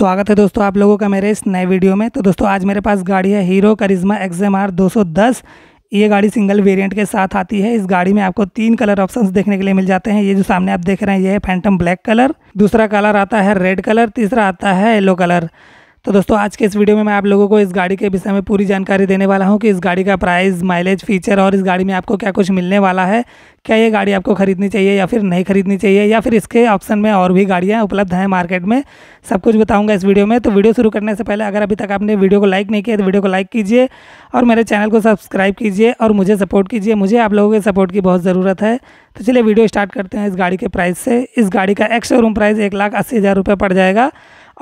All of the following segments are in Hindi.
स्वागत है दोस्तों आप लोगों का मेरे इस नए वीडियो में तो दोस्तों आज मेरे पास गाड़ी है Hero Karizma X M R दो सौ दस ये गाड़ी सिंगल वेरिएंट के साथ आती है इस गाड़ी में आपको तीन कलर ऑप्शंस देखने के लिए मिल जाते हैं ये जो सामने आप देख रहे हैं ये है फैंटम ब्लैक कलर दूसरा कलर आता है रेड कलर तीसरा आता है येलो कलर तो दोस्तों आज के इस वीडियो में मैं आप लोगों को इस गाड़ी के विषय में पूरी जानकारी देने वाला हूं कि इस गाड़ी का प्राइस माइलेज फीचर और इस गाड़ी में आपको क्या कुछ मिलने वाला है क्या ये गाड़ी आपको खरीदनी चाहिए या फिर नहीं खरीदनी चाहिए या फिर इसके ऑप्शन में और भी गाड़ियाँ उपलब्ध हैं मार्केट में सब कुछ बताऊँगा इस वीडियो में तो वीडियो शुरू करने से पहले अगर अभी तक आपने वीडियो को लाइक नहीं किया तो वीडियो को लाइक कीजिए और मेरे चैनल को सब्सक्राइब कीजिए और मुझे सपोर्ट कीजिए मुझे आप लोगों के सपोर्ट की बहुत ज़रूरत है तो चलिए वीडियो स्टार्ट करते हैं इस गाड़ी के प्राइस से इस गाड़ी का एक्स शोरूम प्राइस एक लाख अस्सी हज़ार रुपये पड़ जाएगा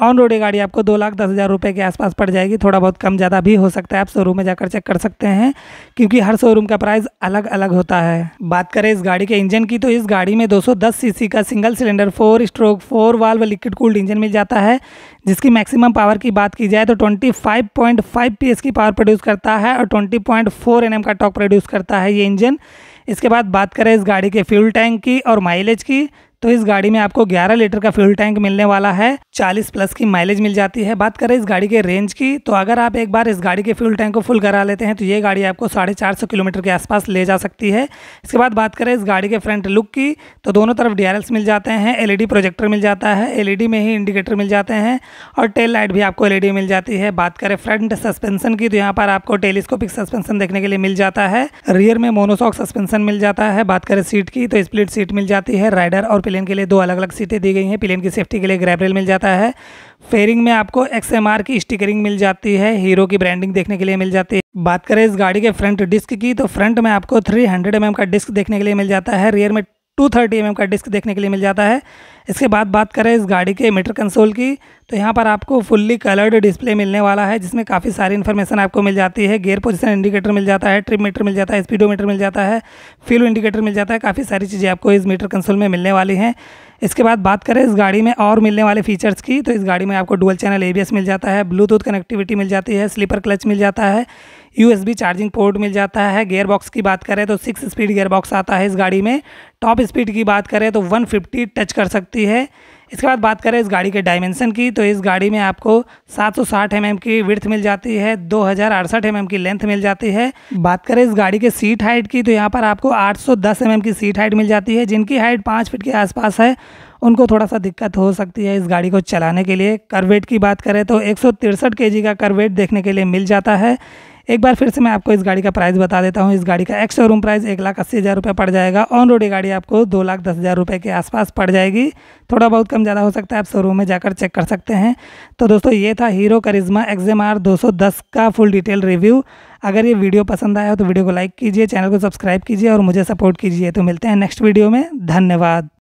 ऑन रोड गाड़ी आपको दो लाख दस हज़ार रुपये के आसपास पड़ जाएगी थोड़ा बहुत कम ज़्यादा भी हो सकता है आप शोरूम में जाकर चेक कर सकते हैं क्योंकि हर शोरूम का प्राइस अलग अलग होता है बात करें इस गाड़ी के इंजन की तो इस गाड़ी में 210 सीसी का single cylinder four stroke four valve liquid cooled engine मिल जाता है जिसकी मैक्सिमम पावर की बात की जाए तो ट्वेंटी फाइव की पावर प्रोड्यूस करता है और ट्वेंटी पॉइंट का टॉक प्रोड्यूस करता है ये इंजन इसके बाद बात करें इस गाड़ी के फ्यूल टैंक की और माइलेज की तो इस गाड़ी में आपको 11 लीटर का फ्यूल टैंक मिलने वाला है 40 प्लस की माइलेज मिल जाती है बात करें इस गाड़ी के रेंज की तो अगर आप एक बार इस गाड़ी के फ्यूल टैंक को फुल करा लेते हैं तो ये गाड़ी आपको साढ़े चार सौ किलोमीटर के आसपास ले जा सकती है इसके बाद बात करें इस गाड़ी के फ्रंट लुक की तो दोनों तरफ डी मिल जाते हैं एल प्रोजेक्टर e मिल जाता है एल e में ही इंडिकेटर मिल जाते हैं और टेल लाइट भी आपको एल e मिल जाती है बात करें फ्रंट सस्पेंसन की तो यहाँ पर आपको टेलीस्कोपिक सस्पेंसन देखने के लिए मिल जाता है रियर में मोनोसॉक सस्पेंसन मिल जाता है बात करें सीट की तो स्प्लिट सीट मिल जाती है राइडर और प्लेन के लिए दो अलग अलग सीटें दी गई हैं प्लेन की सेफ्टी के लिए ग्रैबरेल मिल जाता है रहता है फेयरिंग में आपको एक्स की स्टिकरिंग मिल जाती है हीरो की ब्रांडिंग देखने के लिए मिल जाती है बात करें इस गाड़ी के फ्रंट डिस्क की तो फ्रंट में आपको 300 हंड्रेड mm का डिस्क देखने के लिए मिल जाता है रियर में 230 थर्टी mm का डिस्क देखने के लिए मिल जाता है इसके बाद बात करें इस गाड़ी के मीटर कंसोल की तो यहाँ पर आपको फुल्ली कलर्ड डिस्प्ले मिलने वाला है जिसमें काफ़ी सारी इन्फॉर्मेशन आपको मिल जाती है गेयर पोजिशन इंडिकेटर मिल जाता है ट्रिप मीटर मिल जाता है स्पीडोमीटर मिल जाता है फ्यूल इंडिकेटर मिल जाता है काफ़ी सारी चीज़ें आपको इस मीटर कंसोल में मिलने वाली हैं इसके बाद बात करें इस गाड़ी में और मिलने वाले फीचर्स की तो इस गाड़ी में आपको डुअल चैनल एबीएस मिल जाता है ब्लूटूथ कनेक्टिविटी मिल जाती है स्लीपर क्लच मिल जाता है यूएसबी चार्जिंग पोर्ट मिल जाता है गेयर बॉक्स की बात करें तो सिक्स स्पीड गेयर बॉक्स आता है इस गाड़ी में टॉप स्पीड की बात करें तो वन टच कर सकती है इसके बाद बात करें इस गाड़ी के डायमेंशन की तो इस गाड़ी में आपको 760 एम mm की विर्थ मिल जाती है दो हज़ार एम mm की लेंथ मिल जाती है बात करें इस गाड़ी के सीट हाइट की तो यहाँ पर आपको 810 एम mm की सीट हाइट मिल जाती है जिनकी हाइट पाँच फीट के आसपास है उनको थोड़ा सा दिक्कत हो सकती है इस गाड़ी को चलाने के लिए करवेट की बात करें तो एक सौ का करवेट देखने के लिए मिल जाता है एक बार फिर से मैं आपको इस गाड़ी का प्राइस बता देता हूँ इस गाड़ी का एक्स शोरूम प्राइस एक लाख अस्सी हज़ार रुपये पड़ जाएगा ऑन रोड गाड़ी आपको दो लाख दस हज़ार रुपये के आसपास पड़ जाएगी थोड़ा बहुत कम ज़्यादा हो सकता है आप शोरूम में जाकर चेक कर सकते हैं तो दोस्तों ये था हीरो करिज्मा एक्जेम आर का फुल डिटेल रिव्यू अगर ये वीडियो पसंद आया हो तो वीडियो को लाइक कीजिए चैनल को सब्सक्राइब कीजिए और मुझे सपोर्ट कीजिए तो मिलते हैं नेक्स्ट वीडियो में धन्यवाद